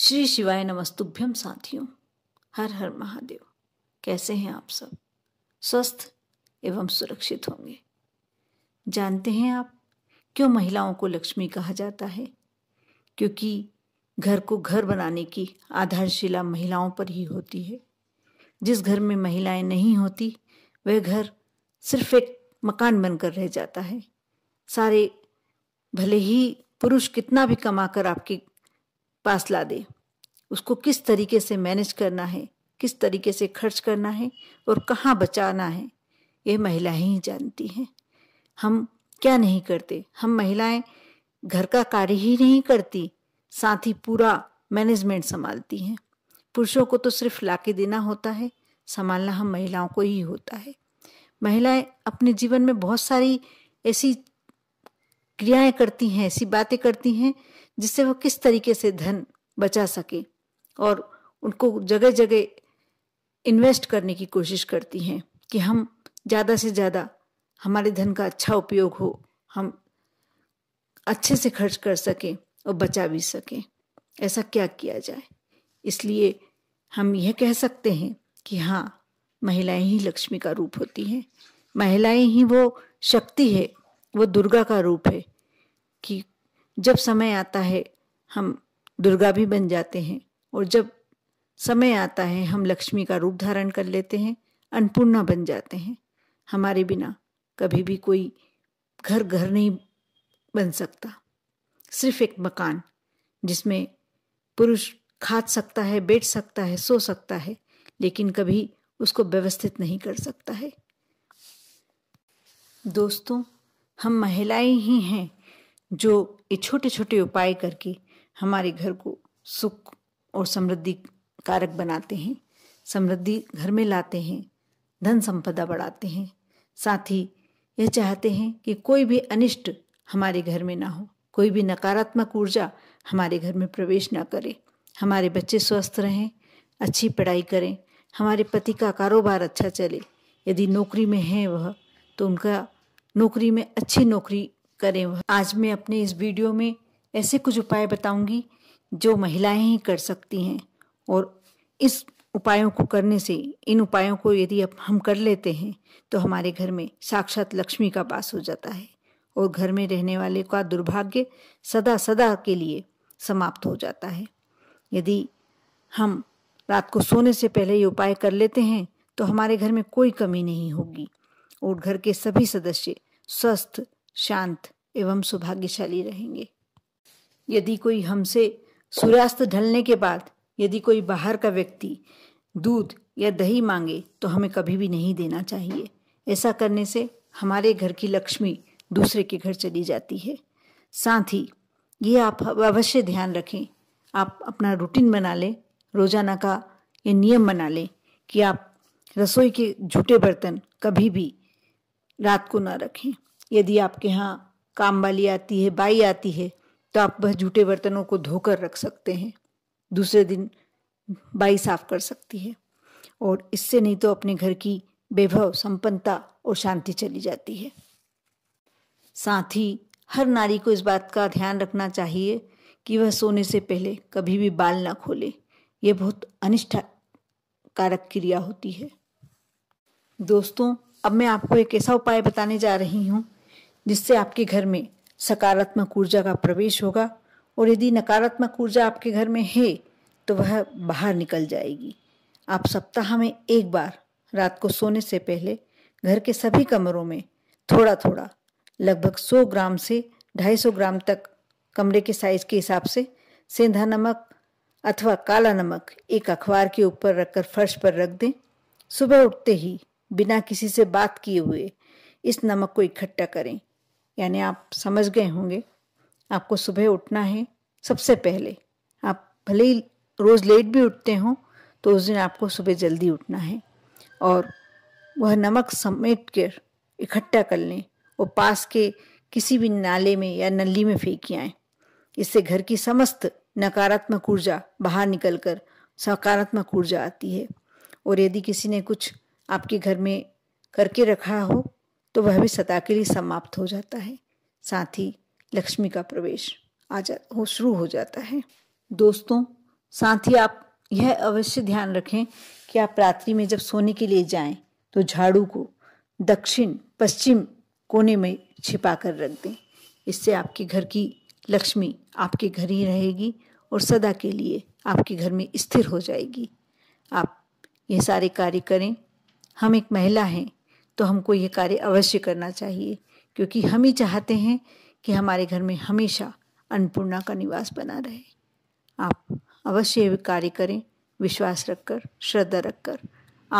श्री शिवाय नमस्तुभ्यम साथियों हर हर महादेव कैसे हैं आप सब स्वस्थ एवं सुरक्षित होंगे जानते हैं आप क्यों महिलाओं को लक्ष्मी कहा जाता है क्योंकि घर को घर बनाने की आधारशिला महिलाओं पर ही होती है जिस घर में महिलाएं नहीं होती वह घर सिर्फ एक मकान बनकर रह जाता है सारे भले ही पुरुष कितना भी कमा कर आपके फासला दे उसको किस तरीके से मैनेज करना है किस तरीके से खर्च करना है और कहाँ बचाना है ये महिलाएं ही जानती हैं हम क्या नहीं करते हम महिलाएं घर का कार्य ही नहीं करती साथ ही पूरा मैनेजमेंट संभालती हैं पुरुषों को तो सिर्फ ला के देना होता है संभालना हम महिलाओं को ही होता है महिलाएं अपने जीवन में बहुत सारी ऐसी क्रियाएं करती हैं ऐसी बातें करती हैं जिससे वो किस तरीके से धन बचा सके और उनको जगह जगह इन्वेस्ट करने की कोशिश करती हैं कि हम ज़्यादा से ज़्यादा हमारे धन का अच्छा उपयोग हो हम अच्छे से खर्च कर सकें और बचा भी सकें ऐसा क्या किया जाए इसलिए हम यह कह सकते हैं कि हाँ महिलाएं ही लक्ष्मी का रूप होती हैं महिलाएं ही वो शक्ति है वो दुर्गा का रूप है कि जब समय आता है हम दुर्गा भी बन जाते हैं और जब समय आता है हम लक्ष्मी का रूप धारण कर लेते हैं अन्नपूर्णा बन जाते हैं हमारे बिना कभी भी कोई घर घर नहीं बन सकता सिर्फ एक मकान जिसमें पुरुष खा सकता है बैठ सकता है सो सकता है लेकिन कभी उसको व्यवस्थित नहीं कर सकता है दोस्तों हम महिलाएं ही हैं जो ये छोटे छोटे उपाय करके हमारे घर को सुख और समृद्धि कारक बनाते हैं समृद्धि घर में लाते हैं धन संपदा बढ़ाते हैं साथ ही यह चाहते हैं कि कोई भी अनिष्ट हमारे घर में ना हो कोई भी नकारात्मक ऊर्जा हमारे घर में प्रवेश ना करे हमारे बच्चे स्वस्थ रहें अच्छी पढ़ाई करें हमारे पति का कारोबार अच्छा चले यदि नौकरी में हैं वह तो उनका नौकरी में अच्छी नौकरी करें आज मैं अपने इस वीडियो में ऐसे कुछ उपाय बताऊंगी जो महिलाएं ही कर सकती हैं और इस उपायों को करने से इन उपायों को यदि हम कर लेते हैं तो हमारे घर में साक्षात लक्ष्मी का पास हो जाता है और घर में रहने वाले का दुर्भाग्य सदा सदा के लिए समाप्त हो जाता है यदि हम रात को सोने से पहले ये उपाय कर लेते हैं तो हमारे घर में कोई कमी नहीं होगी और घर के सभी सदस्य स्वस्थ शांत एवं सौभाग्यशाली रहेंगे यदि कोई हमसे सूर्यास्त ढलने के बाद यदि कोई बाहर का व्यक्ति दूध या दही मांगे तो हमें कभी भी नहीं देना चाहिए ऐसा करने से हमारे घर की लक्ष्मी दूसरे के घर चली जाती है साथ ही ये आप अवश्य ध्यान रखें आप अपना रूटीन बना लें रोजाना का ये नियम बना लें कि आप रसोई के झूठे बर्तन कभी भी रात को ना रखें यदि आपके यहाँ काम वाली आती है बाई आती है तो आप वह झूठे बर्तनों को धोकर रख सकते हैं दूसरे दिन बाई साफ कर सकती है और इससे नहीं तो अपने घर की वैभव संपन्नता और शांति चली जाती है साथ ही हर नारी को इस बात का ध्यान रखना चाहिए कि वह सोने से पहले कभी भी बाल ना खोले यह बहुत कारक क्रिया होती है दोस्तों अब मैं आपको एक ऐसा उपाय बताने जा रही हूँ जिससे आपके घर में सकारात्मक ऊर्जा का प्रवेश होगा और यदि नकारात्मक ऊर्जा आपके घर में है तो वह बाहर निकल जाएगी आप सप्ताह में एक बार रात को सोने से पहले घर के सभी कमरों में थोड़ा थोड़ा लगभग 100 ग्राम से 250 ग्राम तक कमरे के साइज के हिसाब से सेंधा नमक अथवा काला नमक एक अखबार के ऊपर रखकर फर्श पर रख दें सुबह उठते ही बिना किसी से बात किए हुए इस नमक को इकट्ठा करें यानी आप समझ गए होंगे आपको सुबह उठना है सबसे पहले आप भले ही रोज़ लेट भी उठते हो तो उस दिन आपको सुबह जल्दी उठना है और वह नमक समेट कर इकट्ठा कर लें वो पास के किसी भी नाले में या नली में फेंकिया आएँ इससे घर की समस्त नकारात्मक ऊर्जा बाहर निकलकर सकारात्मक ऊर्जा आती है और यदि किसी ने कुछ आपके घर में करके रखा हो तो वह भी सदा के लिए समाप्त हो जाता है साथ ही लक्ष्मी का प्रवेश आ जा हो शुरू हो जाता है दोस्तों साथ ही आप यह अवश्य ध्यान रखें कि आप रात्रि में जब सोने के लिए जाएं तो झाड़ू को दक्षिण पश्चिम कोने में छिपा कर रख दें इससे आपके घर की लक्ष्मी आपके घर ही रहेगी और सदा के लिए आपके घर में स्थिर हो जाएगी आप ये सारे कार्य करें हम एक महिला हैं तो हमको ये कार्य अवश्य करना चाहिए क्योंकि हम ही चाहते हैं कि हमारे घर में हमेशा अन्नपूर्णा का निवास बना रहे आप अवश्य कार्य करें विश्वास रखकर श्रद्धा रखकर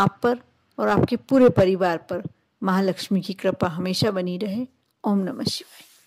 आप पर और आपके पूरे परिवार पर महालक्ष्मी की कृपा हमेशा बनी रहे ओम नमः शिवाय